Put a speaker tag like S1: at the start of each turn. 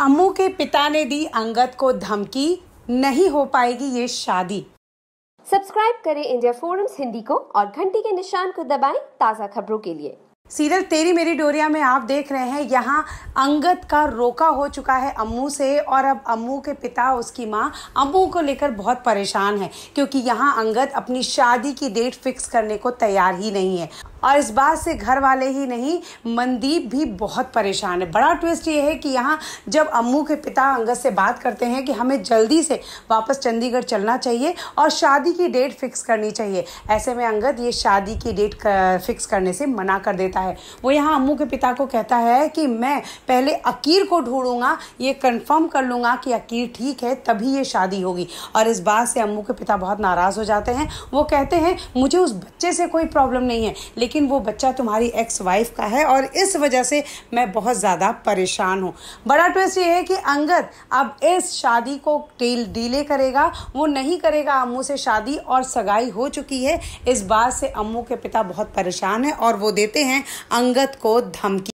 S1: अम्मू के पिता ने दी अंगद को धमकी नहीं हो पाएगी ये शादी सब्सक्राइब करें इंडिया फोरम्स हिंदी को और घंटी के निशान को दबाएं ताज़ा खबरों के लिए सीरियल तेरी मेरी डोरिया में आप देख रहे हैं यहाँ अंगद का रोका हो
S2: चुका है अम्मू से और अब अम्मू के पिता उसकी माँ अम्मू को लेकर बहुत परेशान है क्योंकि यहाँ अंगद अपनी शादी की डेट फिक्स करने को तैयार ही नहीं है और इस बात से घर वाले ही नहीं मनदीप भी बहुत परेशान है बड़ा ट्विस्ट ये है कि यहाँ जब अम्मू के पिता अंगद से बात करते हैं कि हमें जल्दी से वापस चंडीगढ़ चलना चाहिए और शादी की डेट फिक्स करनी चाहिए ऐसे में अंगद ये शादी की डेट कर, फिक्स करने से मना कर देता है वो यहाँ अम्मू के पिता को कहता है कि मैं पहले अकीर को ढूंढूंगा ये कन्फर्म कर लूँगा कि अकीर ठीक है तभी ये शादी होगी और इस बात से अम्मू के पिता बहुत नाराज़ हो जाते हैं वो कहते हैं मुझे उस बच्चे से कोई प्रॉब्लम नहीं है लेकिन लेकिन वो बच्चा तुम्हारी एक्स वाइफ का है और इस वजह से मैं बहुत ज़्यादा परेशान हूँ बड़ा ट्विस्ट ये है कि अंगद अब इस शादी को डीले करेगा वो नहीं करेगा अम्मू से शादी और सगाई हो चुकी है इस बात से अम्मू के पिता बहुत परेशान है और वो देते हैं अंगद को धमकी